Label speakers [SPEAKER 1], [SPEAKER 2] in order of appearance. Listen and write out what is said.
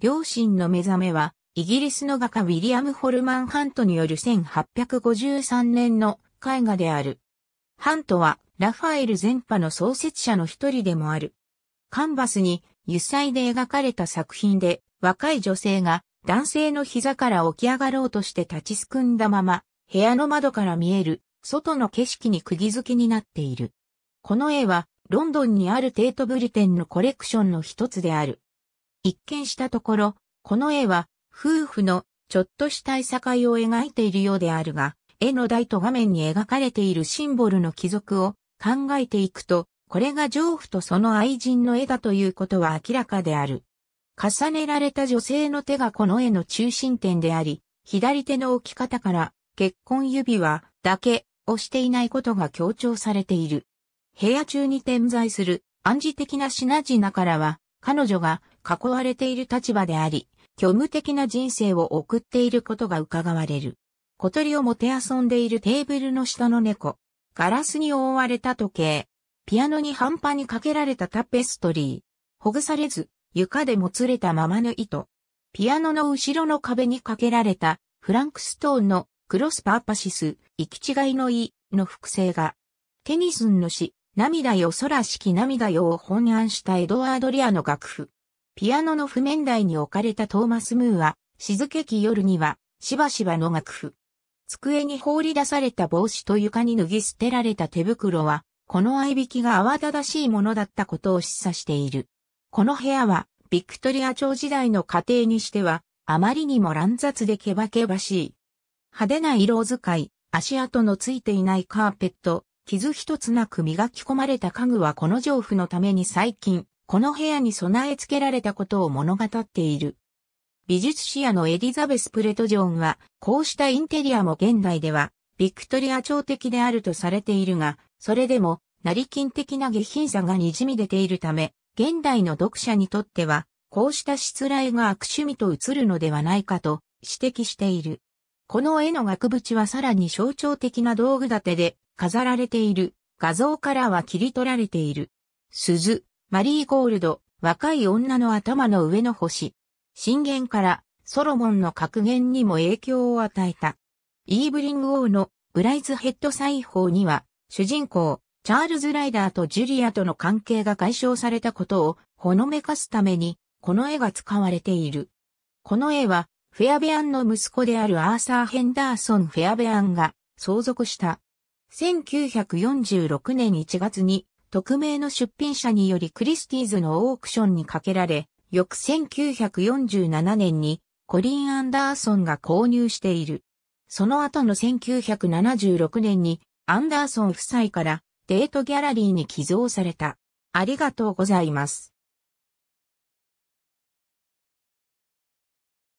[SPEAKER 1] 両親の目覚めは、イギリスの画家ウィリアム・ホルマン・ハントによる1853年の絵画である。ハントは、ラファエル全派の創設者の一人でもある。カンバスに油彩で描かれた作品で、若い女性が男性の膝から起き上がろうとして立ちすくんだまま、部屋の窓から見える外の景色に釘付けになっている。この絵は、ロンドンにあるテートブリテンのコレクションの一つである。一見したところ、この絵は夫婦のちょっとしたい境いを描いているようであるが、絵の台と画面に描かれているシンボルの貴族を考えていくと、これが丈夫とその愛人の絵だということは明らかである。重ねられた女性の手がこの絵の中心点であり、左手の置き方から結婚指輪だけをしていないことが強調されている。部屋中に点在する暗示的な品々からは、彼女が囲われている立場であり、虚無的な人生を送っていることが伺われる。小鳥をもて遊んでいるテーブルの下の猫。ガラスに覆われた時計。ピアノに半端にかけられたタペストリー。ほぐされず、床でもつれたままの糸。ピアノの後ろの壁にかけられたフランクストーンのクロスパーパシス、行き違いの意の複製が、テニスンの詩、涙よ空しき涙よを翻案したエドワード・リアの楽譜。ピアノの譜面台に置かれたトーマス・ムーは、静けき夜には、しばしばの楽譜。机に放り出された帽子と床に脱ぎ捨てられた手袋は、この合いびきが慌ただしいものだったことを示唆している。この部屋は、ビクトリア朝時代の家庭にしては、あまりにも乱雑でけばけばしい。派手な色使い、足跡のついていないカーペット、傷一つなく磨き込まれた家具はこの丈夫のために最近、この部屋に備え付けられたことを物語っている。美術史家のエリザベス・プレトジョンは、こうしたインテリアも現代では、ビクトリア朝的であるとされているが、それでも、成金的な下品さが滲み出ているため、現代の読者にとっては、こうした失礼が悪趣味と映るのではないかと指摘している。この絵の額縁はさらに象徴的な道具立てで飾られている。画像からは切り取られている。鈴、マリーゴールド、若い女の頭の上の星。震源からソロモンの格言にも影響を与えた。イーブリング王のブライズヘッド裁縫には、主人公、チャールズ・ライダーとジュリアとの関係が解消されたことをほのめかすために、この絵が使われている。この絵は、フェアベアンの息子であるアーサー・ヘンダーソン・フェアベアンが相続した。1946年1月に匿名の出品者によりクリスティーズのオークションにかけられ、翌1947年にコリン・アンダーソンが購入している。その後の1976年にアンダーソン夫妻からデートギャラリーに寄贈された。ありがとうございます。